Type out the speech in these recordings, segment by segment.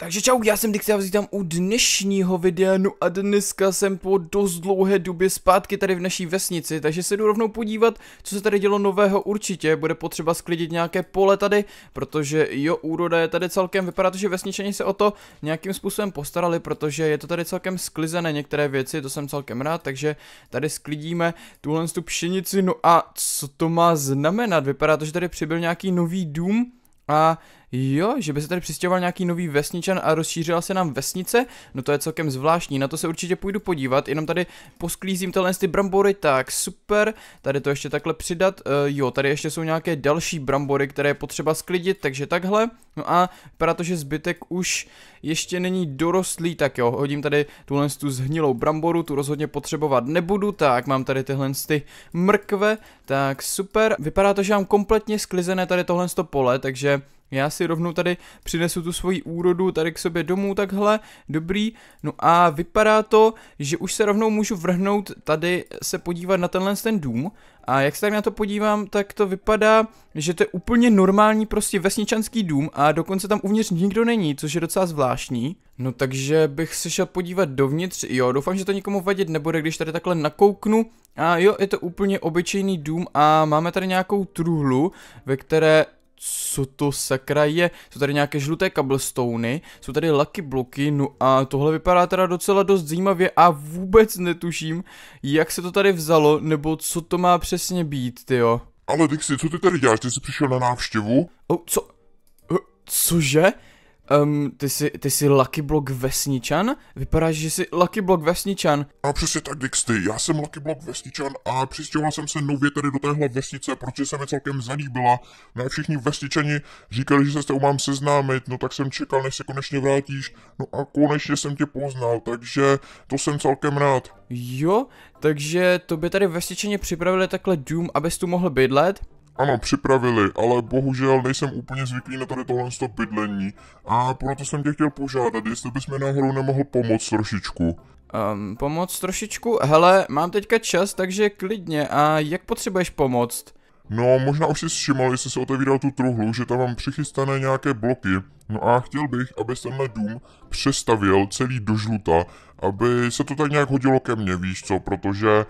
Takže čau, já jsem Dixi a vzítám u dnešního videa, no a dneska jsem po dost dlouhé době zpátky tady v naší vesnici, takže se jdu rovnou podívat, co se tady dělo nového určitě, bude potřeba sklidit nějaké pole tady, protože jo, úroda je tady celkem, vypadá to, že vesničení se o to nějakým způsobem postarali, protože je to tady celkem sklizené některé věci, to jsem celkem rád, takže tady sklidíme tuhle tu pšenici, no a co to má znamenat, vypadá to, že tady přibyl nějaký nový dům, a jo, že by se tady přistěhoval nějaký nový vesničan a rozšířila se nám vesnice, no to je celkem zvláštní, na to se určitě půjdu podívat, jenom tady posklízím tyhle ty brambory, tak super, tady to ještě takhle přidat, uh, jo, tady ještě jsou nějaké další brambory, které je potřeba sklidit, takže takhle, no a protože zbytek už ještě není dorostlý, tak jo, hodím tady tuhle tu zhnilou bramboru, tu rozhodně potřebovat nebudu, tak mám tady tyhle ty mrkve, tak super, vypadá to, že mám kompletně sklizené tady tohle pole, takže já si rovnou tady přinesu tu svoji úrodu tady k sobě domů, takhle, dobrý. No a vypadá to, že už se rovnou můžu vrhnout tady se podívat na tenhle ten dům. A jak se tak na to podívám, tak to vypadá, že to je úplně normální prostě vesničanský dům a dokonce tam uvnitř nikdo není, což je docela zvláštní. No takže bych se šel podívat dovnitř, jo, doufám, že to nikomu vadit nebude, když tady takhle nakouknu. A jo, je to úplně obyčejný dům a máme tady nějakou truhlu, ve které co to sakra je? Jsou tady nějaké žluté cobblestony, jsou tady lucky bloky, no a tohle vypadá teda docela dost zajímavě a vůbec netuším, jak se to tady vzalo, nebo co to má přesně být, jo? Ale Dixie, co ty tady děláš? Ty jsi přišel na návštěvu? O, co? Cože? Um, ty jsi, ty jsi Lucky Block Vesničan? Vypadáš, že jsi Lucky Block Vesničan. A přesně tak, Dixty, já jsem Lucky Block Vesničan a přistěhoval jsem se nově tady do téhle vesnice, protože se mi celkem zanýbila. No všichni vesničani říkali, že se s tebou mám seznámit, no tak jsem čekal, než se konečně vrátíš. No a konečně jsem tě poznal, takže to jsem celkem rád. Jo, takže to by tady vesničani připravili takhle dům, abys tu mohl bydlet? Ano, připravili, ale bohužel nejsem úplně zvyklý na tady tohle bydlení a proto jsem tě chtěl požádat, jestli bys mi náhodou nemohl pomoct trošičku. Um, pomoct trošičku? Hele, mám teďka čas, takže klidně. A jak potřebuješ pomoct? No, možná už si všiml, jestli se otevíral tu truhlu, že tam mám přichystané nějaké bloky. No a chtěl bych, aby se na dům přestavil celý do žluta, aby se to tak nějak hodilo ke mně, víš co, protože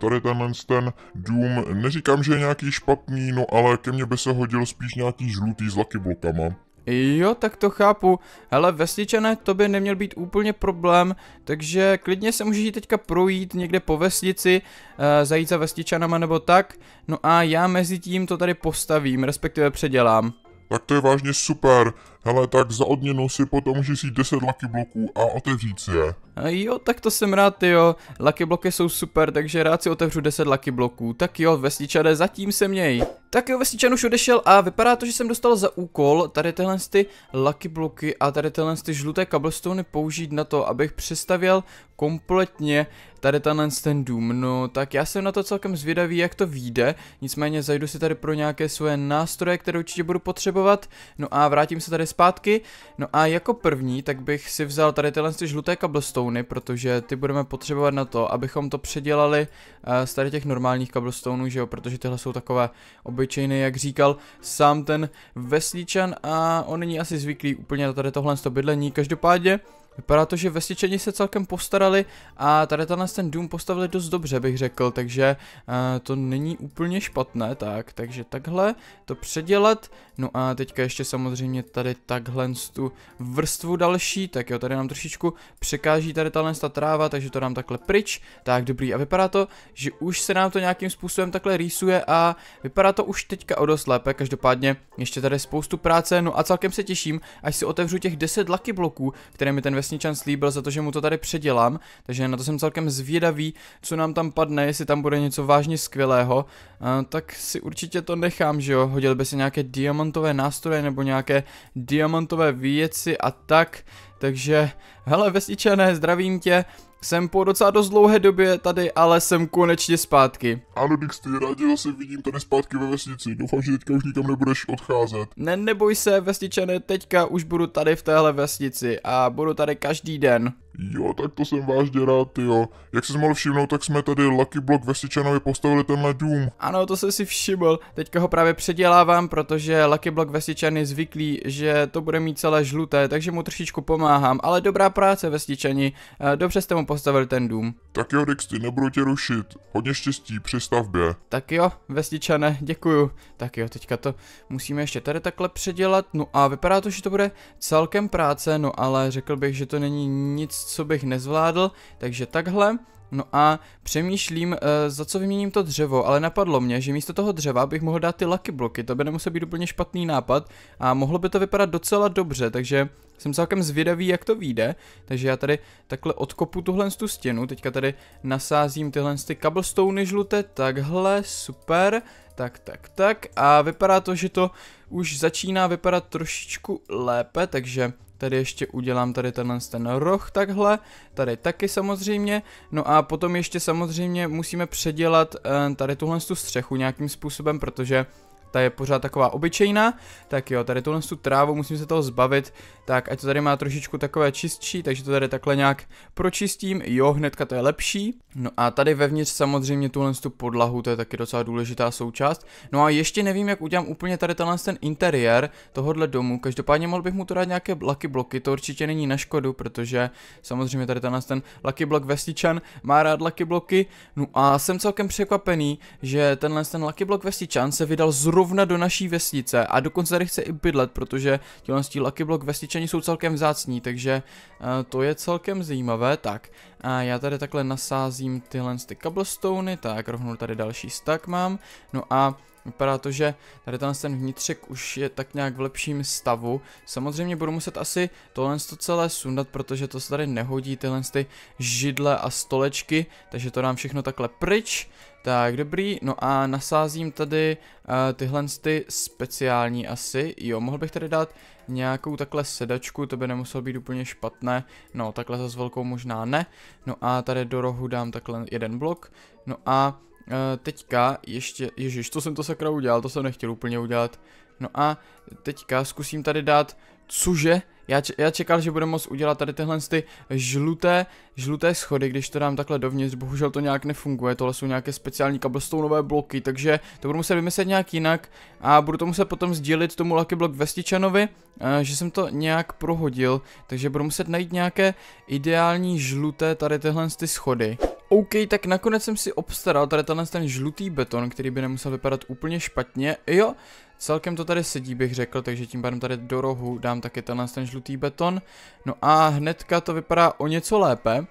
tady tenhle ten dům, neříkám, že je nějaký špatný, no ale ke mně by se hodil spíš nějaký žlutý s laky blokama. Jo, tak to chápu. Hele, vesničané, to by neměl být úplně problém, takže klidně se můžeš teďka projít někde po vesnici, e, zajít za vesničanama nebo tak. No a já mezi tím to tady postavím, respektive předělám. Tak to je vážně super. Hele, tak za odměnu si potom můžeš jít 10 lucky bloků a otevřít si je. A jo, tak to jsem rád, jo. Lucky bloky jsou super, takže rád si otevřu 10 lucky bloků. Tak jo, vesničade, zatím se měj. Tak jo, vesničan už odešel a vypadá to, že jsem dostal za úkol tady tyhle ty lucky bloky a tady tyhle ty žluté cobblestone použít na to, abych přestavěl kompletně tady tenhle ten dům. No, tak já jsem na to celkem zvědavý, jak to vyjde. Nicméně zajdu si tady pro nějaké svoje nástroje, které určitě budu potřebovat. No a vrátím se tady zpátky. No a jako první, tak bych si vzal tady tyhle ty žluté cobblestony, protože ty budeme potřebovat na to, abychom to předělali uh, z tady těch normálních cobblestonů, že jo, protože tyhle jsou takové obyčejné, jak říkal sám ten vesničan a on není asi zvyklý úplně na tady tohle bydlení. Každopádně Vypadá to, že vesničení se celkem postarali a tady tenhle ten dům postavili dost dobře, bych řekl, takže uh, to není úplně špatné, tak, takže takhle to předělat, no a teďka ještě samozřejmě tady takhle tu vrstvu další, tak jo, tady nám trošičku překáží tady tahle ta tráva, takže to dám takhle pryč, tak dobrý a vypadá to, že už se nám to nějakým způsobem takhle rýsuje a vypadá to už teďka o dost lépe, každopádně ještě tady spoustu práce, no a celkem se těším, až si otevřu těch 10 laky bloků, které mi ten vesničan slíbil za to, že mu to tady předělám, takže na to jsem celkem zvědavý, co nám tam padne, jestli tam bude něco vážně skvělého, a, tak si určitě to nechám, že jo, hodil by se nějaké diamantové nástroje nebo nějaké diamantové věci a tak, takže hele vesničané, zdravím tě, jsem po docela dost dlouhé době tady, ale jsem konečně zpátky. Ano, Dixty, rádi zase vidím tady zpátky ve vesnici. Doufám, že teďka už nikam nebudeš odcházet. Ne, neboj se, vesničané, teďka už budu tady v téhle vesnici a budu tady každý den. Jo, tak to jsem vážně rád, jo. Jak jsi mohl všimnout, tak jsme tady Lucky Block ve postavili tenhle dům. Ano, to jsem si všiml. Teďka ho právě předělávám, protože Lucky Block Vestičan je zvyklý, že to bude mít celé žluté, takže mu trošičku pomáhám. Ale dobrá práce, Vestičani. Eh, dobře jste mu postavili ten dům. Tak jo, Dexty, nebudu tě rušit. Hodně štěstí při stavbě. Tak jo, Vestičane, děkuju. Tak jo, teďka to musíme ještě tady takhle předělat. No a vypadá to, že to bude celkem práce, no ale řekl bych, že to není nic co bych nezvládl, takže takhle No a přemýšlím, uh, za co vyměním to dřevo, ale napadlo mě, že místo toho dřeva bych mohl dát ty lucky bloky, to by nemusel být úplně špatný nápad a mohlo by to vypadat docela dobře, takže jsem celkem zvědavý, jak to vyjde, takže já tady takhle odkopu tuhle tu stěnu, teďka tady nasázím tyhle ty cobblestone žluté, takhle, super, tak, tak, tak a vypadá to, že to už začíná vypadat trošičku lépe, takže tady ještě udělám tady tenhle ten roh takhle, tady taky samozřejmě, no a a potom ještě samozřejmě musíme předělat eh, tady tuhle střechu nějakým způsobem, protože ta je pořád taková obyčejná, tak jo, tady tuhle tu trávu musím se toho zbavit, tak ať to tady má trošičku takové čistší, takže to tady takhle nějak pročistím, jo, hnedka to je lepší. No a tady vevnitř samozřejmě tuhle tu podlahu, to je taky docela důležitá součást. No a ještě nevím, jak udělám úplně tady tenhle ten interiér tohohle domu, každopádně mohl bych mu to dát nějaké laky bloky, to určitě není na škodu, protože samozřejmě tady tenhle ten laky blok Vestičan má rád laky bloky, no a jsem celkem překvapený, že tenhle ten laky blok Vestičan se vydal zrovna zrovna do naší vesnice a dokonce tady chce i bydlet, protože tyhle z Lucky Block vesničení jsou celkem vzácní, takže uh, to je celkem zajímavé. Tak, a já tady takhle nasázím tyhle ty cobblestony, tak rovnou tady další stack mám, no a Vypadá to, že tady ten vnitřek už je tak nějak v lepším stavu. Samozřejmě budu muset asi tohle to celé sundat, protože to se tady nehodí, tyhle ty židle a stolečky, takže to dám všechno takhle pryč. Tak, dobrý, no a nasázím tady uh, tyhle ty speciální asi, jo, mohl bych tady dát nějakou takhle sedačku, to by nemuselo být úplně špatné, no takhle za velkou možná ne, no a tady do rohu dám takhle jeden blok, no a Eh, teďka ještě, ježiš, to jsem to sakra udělal, to jsem nechtěl úplně udělat. No a teďka zkusím tady dát, cože, já, já čekal, že budeme moct udělat tady tyhle ty žluté, žluté schody, když to dám takhle dovnitř, bohužel to nějak nefunguje, tohle jsou nějaké speciální kabelstonové bloky, takže to budu muset vymyslet nějak jinak a budu to muset potom sdílit tomu Lucky Block Vestičanovi, eh, že jsem to nějak prohodil, takže budu muset najít nějaké ideální žluté tady tyhle ty schody. OK, tak nakonec jsem si obstaral tady tenhle ten žlutý beton, který by nemusel vypadat úplně špatně. Jo, celkem to tady sedí bych řekl, takže tím pádem tady do rohu dám taky tenhle ten žlutý beton. No a hnedka to vypadá o něco lépe.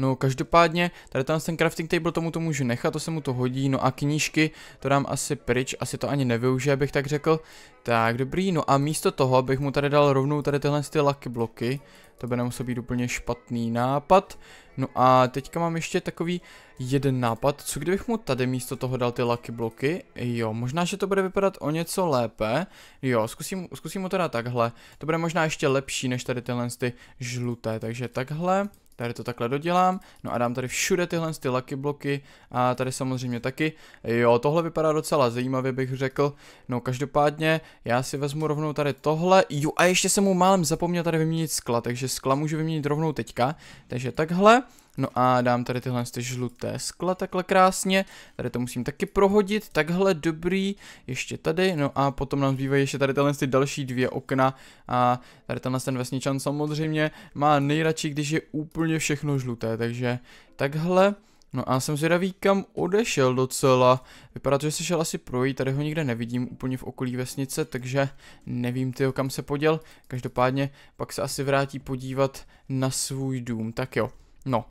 No každopádně, tady tam ten crafting table tomu to můžu nechat, to se mu to hodí, no a knížky, to dám asi pryč, asi to ani nevyužije, bych tak řekl. Tak dobrý, no a místo toho bych mu tady dal rovnou tady tyhle ty lucky bloky, to by nemusel být úplně špatný nápad. No a teďka mám ještě takový jeden nápad, co kdybych mu tady místo toho dal ty lucky bloky, jo, možná, že to bude vypadat o něco lépe, jo, zkusím, zkusím mu to takhle, to bude možná ještě lepší než tady tyhle ty žluté, takže takhle, Tady to takhle dodělám, no a dám tady všude tyhle ty lucky bloky a tady samozřejmě taky. Jo, tohle vypadá docela zajímavě bych řekl. No každopádně já si vezmu rovnou tady tohle. Jo a ještě jsem mu málem zapomněl tady vyměnit skla, takže skla můžu vyměnit rovnou teďka. Takže takhle No a dám tady tyhle ty žluté skla takhle krásně. Tady to musím taky prohodit, takhle dobrý. Ještě tady, no a potom nám zbývají ještě tady tyhle ty další dvě okna. A tady tenhle ten vesničan samozřejmě má nejradši, když je úplně všechno žluté, takže takhle. No a jsem zvědavý, kam odešel docela. Vypadá to, že se šel asi projít, tady ho nikde nevidím úplně v okolí vesnice, takže nevím ty, kam se poděl. Každopádně pak se asi vrátí podívat na svůj dům, tak jo. No,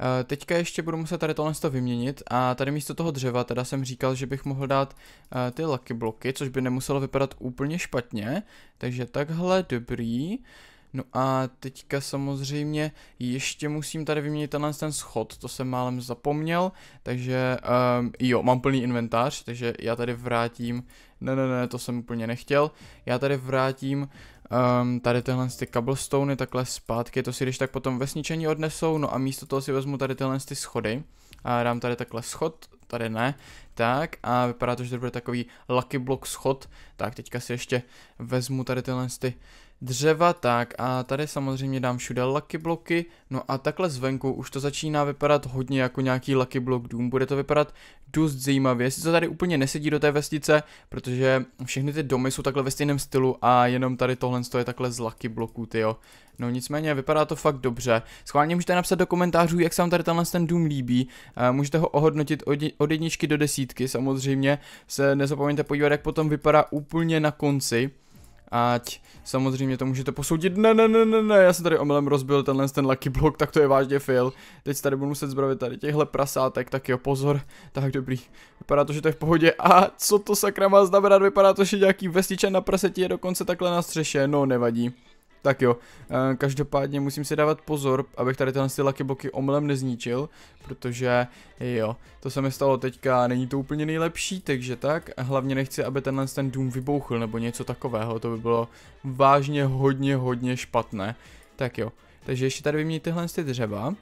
Eh, teďka ještě budu muset tady tohle to vyměnit a tady místo toho dřeva teda jsem říkal, že bych mohl dát eh, ty lucky bloky, což by nemuselo vypadat úplně špatně, takže takhle dobrý. No a teďka samozřejmě ještě musím tady vyměnit tenhle ten schod, to jsem málem zapomněl, takže um, jo, mám plný inventář, takže já tady vrátím, ne, ne, ne, to jsem úplně nechtěl, já tady vrátím um, tady tyhle ty cobblestony takhle zpátky, to si když tak potom ve sničení odnesou, no a místo toho si vezmu tady tyhle ty schody a dám tady takhle schod, tady ne, tak a vypadá to, že to bude takový lucky block schod, tak teďka si ještě vezmu tady tyhle ty dřeva, tak a tady samozřejmě dám všude lucky bloky, no a takhle zvenku už to začíná vypadat hodně jako nějaký lucky block dům, bude to vypadat dost zajímavě, jestli to tady úplně nesedí do té vestice, protože všechny ty domy jsou takhle ve stejném stylu a jenom tady tohle je takhle z lucky bloků, jo. No nicméně vypadá to fakt dobře. Schválně můžete napsat do komentářů, jak se vám tady tenhle ten dům líbí. Eh, můžete ho ohodnotit od jedničky do desítky, samozřejmě se nezapomeňte podívat, jak potom vypadá úplně na konci. Ať samozřejmě to můžete posoudit. Ne, ne, ne, ne, ne, já jsem tady omylem rozbil tenhle ten lucky block, tak to je vážně fail. Teď tady budu muset zbavit tady těchhle prasátek, tak jo, pozor. Tak dobrý. Vypadá to, že to je v pohodě. A co to sakra má znamenat? Vypadá to, že nějaký vestičen na praseti je dokonce takhle na střeše. No, nevadí. Tak jo, eh, každopádně musím si dávat pozor, abych tady tenhle lucky Boky omylem nezničil, protože jo, to se mi stalo teďka, není to úplně nejlepší, takže tak, hlavně nechci, aby tenhle ten dům vybouchl nebo něco takového, to by bylo vážně hodně hodně špatné. Tak jo, takže ještě tady vyměňte tyhle dřeva.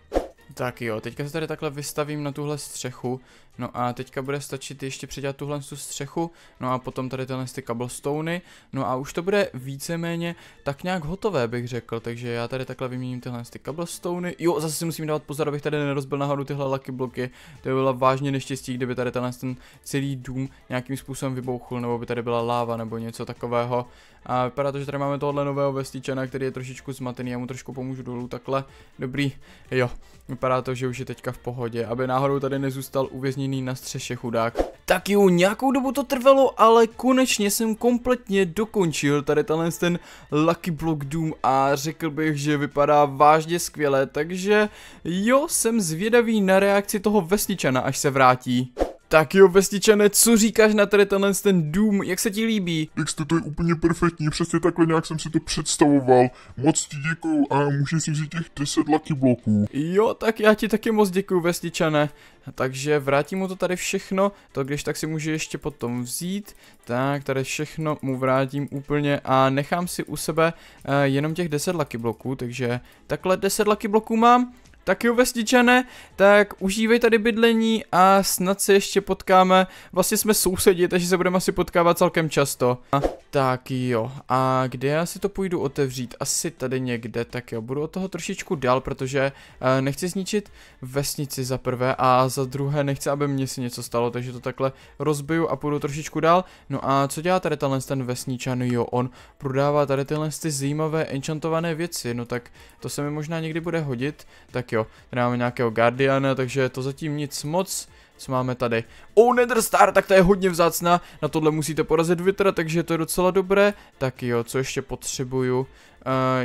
Tak jo, teďka se tady takhle vystavím na tuhle střechu, no a teďka bude stačit ještě předělat tuhle střechu, no a potom tady tyhle ty cobblestony, no a už to bude víceméně tak nějak hotové bych řekl, takže já tady takhle vyměním tyhle ty cobblestony, jo zase si musím dát pozor, abych tady nerozbil nahoru tyhle lucky bloky, to by bylo vážně neštěstí, kdyby tady tenhle ten celý dům nějakým způsobem vybouchl, nebo by tady byla láva nebo něco takového, a vypadá to, že tady máme tohle nového vestičana, který je trošičku zmatený, já mu trošku pomůžu dolů takhle, dobrý, jo, Vypadá to, že už je teďka v pohodě, aby náhodou tady nezůstal uvězněný na střeše chudák. Tak jo, nějakou dobu to trvalo, ale konečně jsem kompletně dokončil tady tenhle ten Lucky Block Doom a řekl bych, že vypadá vážně skvěle, takže jo, jsem zvědavý na reakci toho vesničana, až se vrátí. Tak jo, vestičane, co říkáš na tady tenhle ten Doom, jak se ti líbí? jste to je úplně perfektní, přesně takhle nějak jsem si to představoval. Moc ti děkuju a můžeš si vzít těch 10 lucky bloků. Jo, tak já ti taky moc děkuju, vesničane. Takže vrátím mu to tady všechno, to když tak si může ještě potom vzít. Tak, tady všechno mu vrátím úplně a nechám si u sebe uh, jenom těch 10 lucky bloků, takže takhle 10 lucky bloků mám. Tak jo vesničané, tak užívej tady bydlení a snad se ještě potkáme, vlastně jsme sousedi, takže se budeme asi potkávat celkem často. A, tak jo, a kde já si to půjdu otevřít? Asi tady někde, tak jo, budu od toho trošičku dál, protože e, nechci zničit vesnici za prvé a za druhé nechci, aby mě si něco stalo, takže to takhle rozbiju a půjdu trošičku dál. No a co dělá tady tenhle ten vesničan? Jo, on prodává tady tyhle ty zajímavé enchantované věci, no tak to se mi možná někdy bude hodit, tak jo, tady máme nějakého Guardiana, takže to zatím nic moc. Co máme tady? Oh, Netherstar, tak to je hodně vzácná. Na tohle musíte porazit Vitra, takže to je docela dobré. Tak jo, co ještě potřebuju? Uh,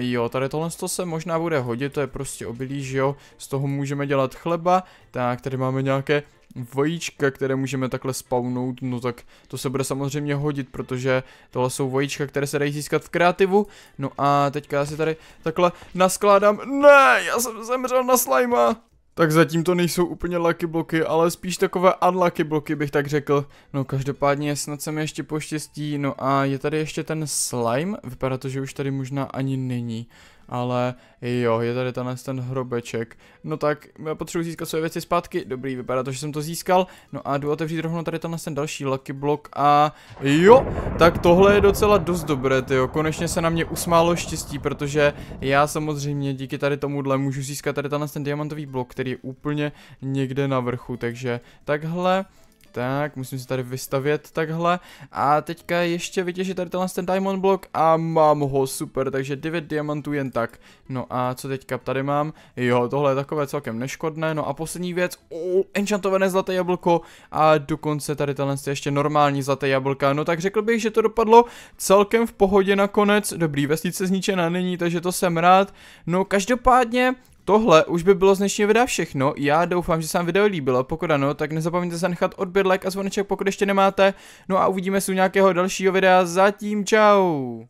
jo, tady tohle to se možná bude hodit, to je prostě obilí, že jo. Z toho můžeme dělat chleba. Tak, tady máme nějaké vajíčka, které můžeme takhle spawnout, no tak to se bude samozřejmě hodit, protože tohle jsou vajíčka, které se dají získat v kreativu. No a teďka já si tady takhle naskládám. Ne, já jsem zemřel na slajma. Tak zatím to nejsou úplně lucky bloky, ale spíš takové unlucky bloky bych tak řekl. No každopádně snad se mi ještě poštěstí, no a je tady ještě ten slime, vypadá to, že už tady možná ani není ale jo, je tady tenhle ten hrobeček. No tak, já potřebuji získat své věci zpátky, dobrý, vypadá to, že jsem to získal. No a jdu otevřít rovnou tady tenhle ten další lucky block a jo, tak tohle je docela dost dobré, jo. konečně se na mě usmálo štěstí, protože já samozřejmě díky tady tomuhle můžu získat tady tenhle ten diamantový blok, který je úplně někde na vrchu, takže takhle tak, musím si tady vystavět takhle. A teďka ještě vytěžit tady tenhle ten diamond blok a mám ho, super, takže 9 diamantů jen tak. No a co teďka tady mám? Jo, tohle je takové celkem neškodné. No a poslední věc, oh, enchantované zlaté jablko a dokonce tady tenhle je ještě normální zlaté jablka. No tak řekl bych, že to dopadlo celkem v pohodě nakonec. Dobrý, vesnice zničená není, takže to jsem rád. No každopádně Tohle už by bylo z dnešního videa všechno, já doufám, že se vám video líbilo, pokud ano, tak nezapomeňte zanechat odběr, like a zvoneček, pokud ještě nemáte, no a uvidíme se u nějakého dalšího videa, zatím čau!